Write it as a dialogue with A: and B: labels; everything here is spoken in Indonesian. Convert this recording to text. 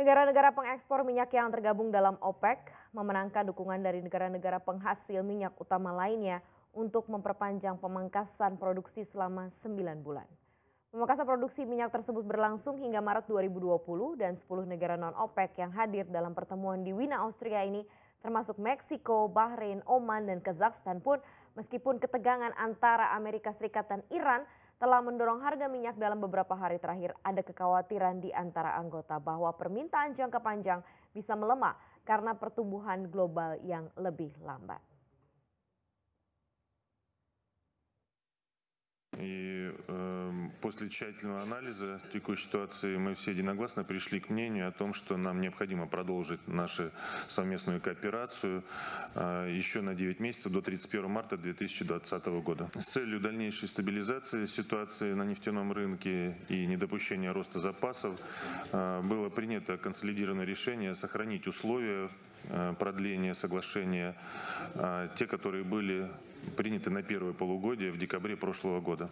A: Negara-negara pengekspor minyak yang tergabung dalam OPEC memenangkan dukungan dari negara-negara penghasil minyak utama lainnya untuk memperpanjang pemangkasan produksi selama 9 bulan. Pemekasan produksi minyak tersebut berlangsung hingga Maret 2020 dan 10 negara non-OPEC yang hadir dalam pertemuan di Wina, Austria ini termasuk Meksiko, Bahrain, Oman, dan Kazakhstan pun meskipun ketegangan antara Amerika Serikat dan Iran telah mendorong harga minyak dalam beberapa hari terakhir ada kekhawatiran di antara anggota bahwa permintaan jangka panjang bisa melemah karena pertumbuhan global yang lebih lambat.
B: После тщательного анализа текущей ситуации мы все единогласно пришли к мнению о том, что нам необходимо продолжить нашу совместную кооперацию а, еще на 9 месяцев до 31 марта 2020 года. С целью дальнейшей стабилизации ситуации на нефтяном рынке и недопущения роста запасов а, было принято консолидированное решение сохранить условия а, продления соглашения, те, которые были приняты на первое полугодие в декабре прошлого года.